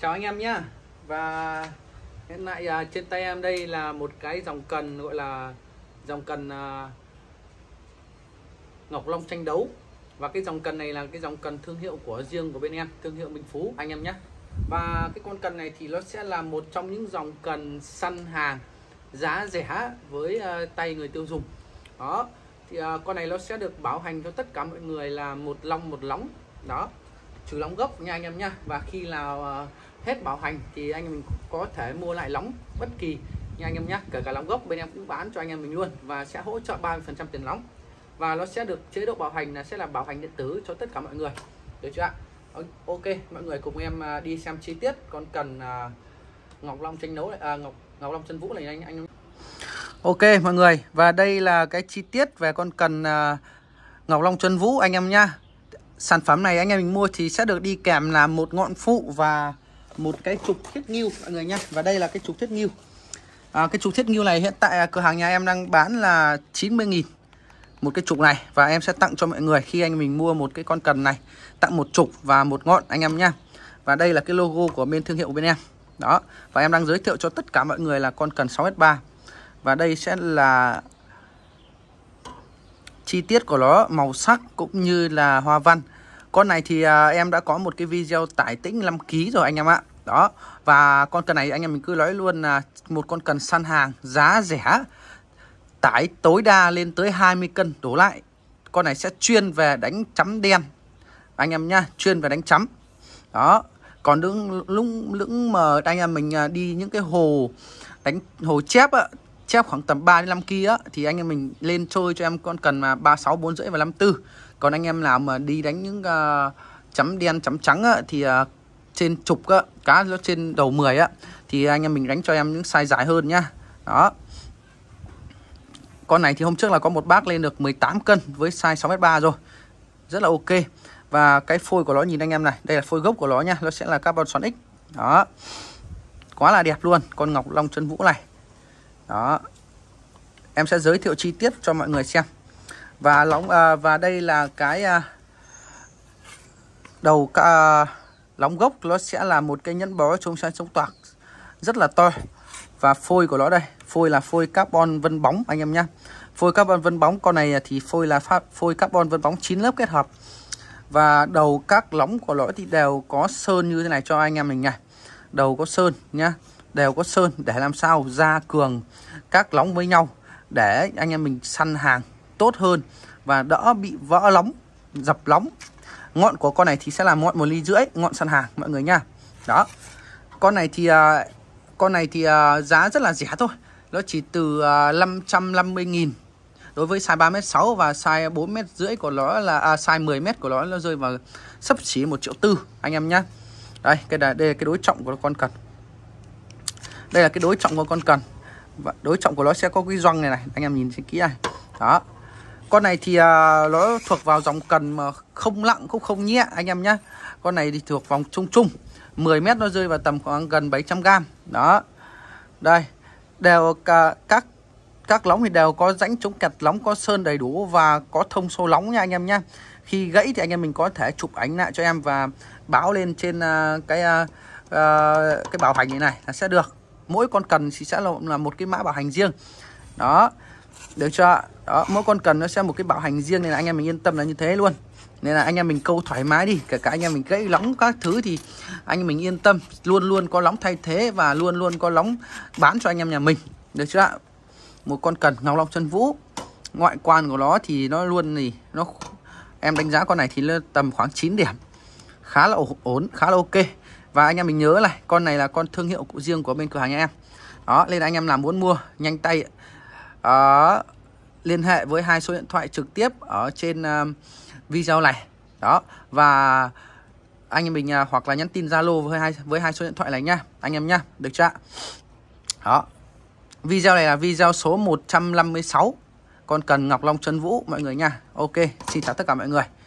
chào anh em nhá và hiện tại à, trên tay em đây là một cái dòng cần gọi là dòng cần à, ngọc long tranh đấu và cái dòng cần này là cái dòng cần thương hiệu của riêng của bên em thương hiệu Minh Phú anh em nhé và cái con cần này thì nó sẽ là một trong những dòng cần săn hàng giá rẻ với uh, tay người tiêu dùng đó thì uh, con này nó sẽ được bảo hành cho tất cả mọi người là một long một lóng đó trừ lóng gốc nha anh em nhá và khi nào uh, hết bảo hành thì anh em mình có thể mua lại lóng bất kỳ nha anh em nhé kể cả lóng gốc bên em cũng bán cho anh em mình luôn và sẽ hỗ trợ 30 phần trăm tiền lóng và nó sẽ được chế độ bảo hành là sẽ là bảo hành điện tử cho tất cả mọi người được chưa ạ ok mọi người cùng em à, đi xem chi tiết con cần à, ngọc long tranh nấu này à, ngọc ngọc long chân vũ này anh anh ok mọi người và đây là cái chi tiết về con cần à, ngọc long chân vũ anh em nha sản phẩm này anh em mình mua thì sẽ được đi kèm là một ngọn phụ và một cái trục thiết nghiêu mọi người nhá và đây là cái trục thiết nghiêu à, cái trục thiết nghiêu này hiện tại à, cửa hàng nhà em đang bán là 90.000 một cái trục này và em sẽ tặng cho mọi người khi anh mình mua một cái con cần này tặng một trục và một ngọn anh em nhá và đây là cái logo của bên thương hiệu bên em đó và em đang giới thiệu cho tất cả mọi người là con cần 6S3 và đây sẽ là chi tiết của nó màu sắc cũng như là hoa văn con này thì à, em đã có một cái video tải tĩnh 5 kg rồi anh em ạ. Đó. Và con cần này anh em mình cứ nói luôn là một con cần săn hàng giá rẻ tải tối đa lên tới 20 cân đổ lại. Con này sẽ chuyên về đánh chấm đen. Anh em nhá, chuyên về đánh chấm. Đó. Còn những lúc, lúc mà anh em mình à, đi những cái hồ đánh hồ chép á, chép khoảng tầm 3 đến 5 kia thì anh em mình lên trôi cho em con cần mà 36 4 rưỡi và 54 còn anh em nào mà đi đánh những uh, chấm đen chấm trắng á, thì uh, trên chục á, cá nó trên đầu 10 á thì anh em mình đánh cho em những size dài hơn nhá đó con này thì hôm trước là có một bác lên được 18 cân với size 6m3 rồi rất là ok và cái phôi của nó nhìn anh em này đây là phôi gốc của nó nha nó sẽ là carbon xoắn x đó quá là đẹp luôn con ngọc long chân vũ này đó em sẽ giới thiệu chi tiết cho mọi người xem và lóng à, và đây là cái à, đầu à, lóng gốc nó sẽ là một cái nhẫn bó chống xoắn chống toạc rất là to và phôi của nó đây phôi là phôi carbon vân bóng anh em nhé phôi carbon vân bóng con này thì phôi là pháp phôi carbon vân bóng 9 lớp kết hợp và đầu các lóng của lõi thì đều có sơn như thế này cho anh em mình này đầu có sơn nhá đều có sơn để làm sao ra cường các lóng với nhau để anh em mình săn hàng tốt hơn và đỡ bị vỡ lóng dập lóng ngọn của con này thì sẽ là ngọn một ly rưỡi ngọn săn hàng mọi người nha đó con này thì à, con này thì à, giá rất là rẻ thôi nó chỉ từ 550.000 à, đối với size 3m6 và size 4m rưỡi của nó là à, size 10m của nó nó rơi vào sấp xỉ một triệu tư anh em nhá đây cái đây là cái đối trọng của con cần đây là cái đối trọng của con cần và đối trọng của nó sẽ có cái doanh này này anh em nhìn kỹ này đó con này thì uh, nó thuộc vào dòng cần mà không lặng cũng không nhẹ anh em nhé con này thì thuộc vòng trung trung 10 mét nó rơi vào tầm khoảng gần 700 gram đó đây đều cả, các các lóng thì đều có rãnh chống kẹt lóng có sơn đầy đủ và có thông số lóng nha anh em nhé khi gãy thì anh em mình có thể chụp ảnh lại cho em và báo lên trên uh, cái uh, uh, cái bảo hành như này là sẽ được mỗi con cần thì sẽ là, là một cái mã bảo hành riêng đó được chưa đó mỗi con cần nó sẽ một cái bảo hành riêng nên là anh em mình yên tâm là như thế luôn nên là anh em mình câu thoải mái đi kể cả anh em mình gãy lóng các thứ thì anh em mình yên tâm luôn luôn có lóng thay thế và luôn luôn có lóng bán cho anh em nhà mình được chưa một con cần ngọc long chân vũ ngoại quan của nó thì nó luôn thì nó em đánh giá con này thì tầm khoảng 9 điểm khá là ổn khá là ok và anh em mình nhớ này, con này là con thương hiệu của riêng của bên cửa hàng nhà em. Đó, nên anh em làm muốn mua nhanh tay đó, ờ, liên hệ với hai số điện thoại trực tiếp ở trên um, video này. Đó, và anh em mình à, hoặc là nhắn tin Zalo với hai với hai số điện thoại này nha anh em nha được chưa ạ? Đó. Video này là video số 156 Con cần Ngọc Long Trân Vũ mọi người nha Ok, xin chào tất cả mọi người